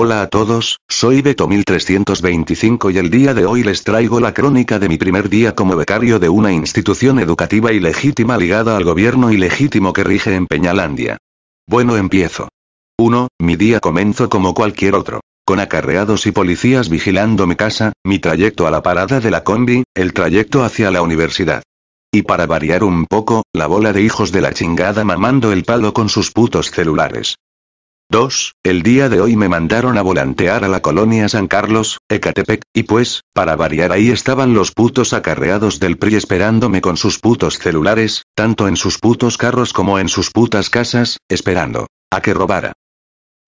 Hola a todos, soy Beto1325 y el día de hoy les traigo la crónica de mi primer día como becario de una institución educativa ilegítima ligada al gobierno ilegítimo que rige en Peñalandia. Bueno empiezo. 1. Mi día comenzó como cualquier otro. Con acarreados y policías vigilando mi casa, mi trayecto a la parada de la combi, el trayecto hacia la universidad. Y para variar un poco, la bola de hijos de la chingada mamando el palo con sus putos celulares. 2. El día de hoy me mandaron a volantear a la colonia San Carlos, Ecatepec, y pues, para variar ahí estaban los putos acarreados del PRI esperándome con sus putos celulares, tanto en sus putos carros como en sus putas casas, esperando. A que robara.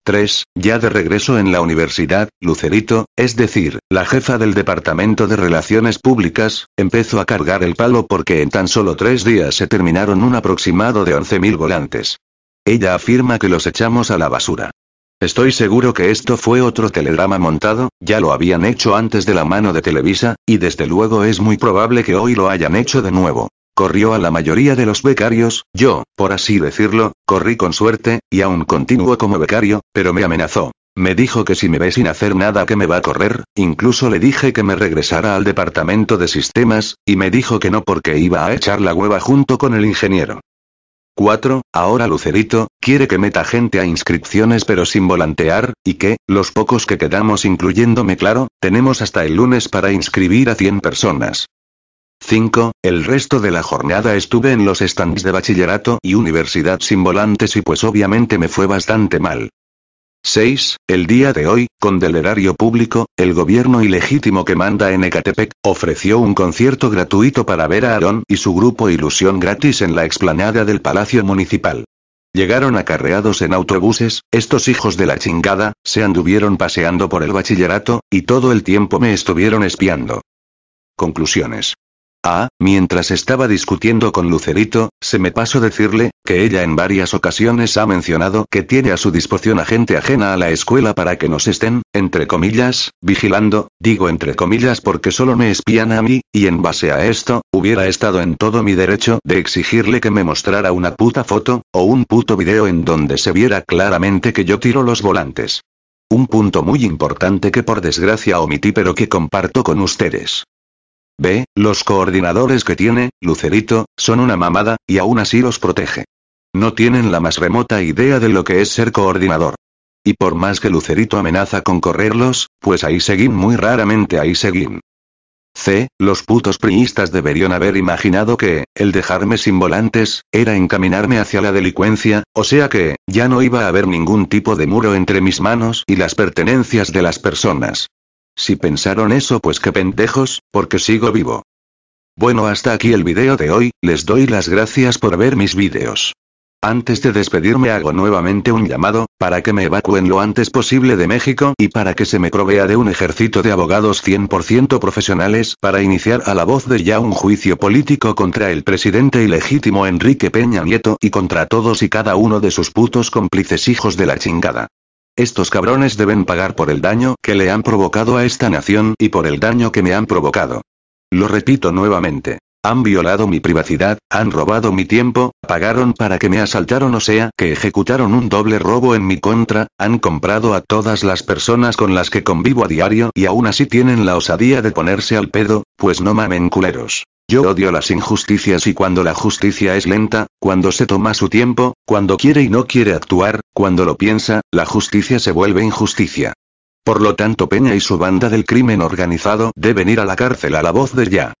3. Ya de regreso en la universidad, Lucerito, es decir, la jefa del Departamento de Relaciones Públicas, empezó a cargar el palo porque en tan solo tres días se terminaron un aproximado de 11.000 volantes. Ella afirma que los echamos a la basura. Estoy seguro que esto fue otro telegrama montado, ya lo habían hecho antes de la mano de Televisa, y desde luego es muy probable que hoy lo hayan hecho de nuevo. Corrió a la mayoría de los becarios, yo, por así decirlo, corrí con suerte, y aún continúo como becario, pero me amenazó. Me dijo que si me ve sin hacer nada que me va a correr, incluso le dije que me regresara al departamento de sistemas, y me dijo que no porque iba a echar la hueva junto con el ingeniero. 4. Ahora Lucerito, quiere que meta gente a inscripciones pero sin volantear, y que, los pocos que quedamos incluyéndome claro, tenemos hasta el lunes para inscribir a 100 personas. 5. El resto de la jornada estuve en los stands de bachillerato y universidad sin volantes y pues obviamente me fue bastante mal. 6. El día de hoy, con del erario público, el gobierno ilegítimo que manda en Ecatepec, ofreció un concierto gratuito para ver a Aarón y su grupo Ilusión gratis en la explanada del Palacio Municipal. Llegaron acarreados en autobuses, estos hijos de la chingada, se anduvieron paseando por el bachillerato, y todo el tiempo me estuvieron espiando. Conclusiones. Ah, mientras estaba discutiendo con Lucerito, se me pasó decirle, que ella en varias ocasiones ha mencionado que tiene a su disposición a gente ajena a la escuela para que nos estén, entre comillas, vigilando, digo entre comillas porque solo me espían a mí, y en base a esto, hubiera estado en todo mi derecho de exigirle que me mostrara una puta foto, o un puto video en donde se viera claramente que yo tiro los volantes. Un punto muy importante que por desgracia omití pero que comparto con ustedes. B, los coordinadores que tiene, Lucerito, son una mamada, y aún así los protege. No tienen la más remota idea de lo que es ser coordinador. Y por más que Lucerito amenaza con correrlos, pues ahí seguín muy raramente ahí seguín. C. Los putos priistas deberían haber imaginado que, el dejarme sin volantes, era encaminarme hacia la delincuencia, o sea que, ya no iba a haber ningún tipo de muro entre mis manos y las pertenencias de las personas. Si pensaron eso pues qué pendejos, porque sigo vivo. Bueno hasta aquí el video de hoy, les doy las gracias por ver mis videos. Antes de despedirme hago nuevamente un llamado, para que me evacúen lo antes posible de México y para que se me provea de un ejército de abogados 100% profesionales para iniciar a la voz de ya un juicio político contra el presidente ilegítimo Enrique Peña Nieto y contra todos y cada uno de sus putos cómplices hijos de la chingada. Estos cabrones deben pagar por el daño que le han provocado a esta nación y por el daño que me han provocado. Lo repito nuevamente. Han violado mi privacidad, han robado mi tiempo, pagaron para que me asaltaron o sea que ejecutaron un doble robo en mi contra, han comprado a todas las personas con las que convivo a diario y aún así tienen la osadía de ponerse al pedo, pues no mamen culeros. Yo odio las injusticias y cuando la justicia es lenta, cuando se toma su tiempo, cuando quiere y no quiere actuar, cuando lo piensa, la justicia se vuelve injusticia. Por lo tanto, Peña y su banda del crimen organizado deben ir a la cárcel a la voz de Ya.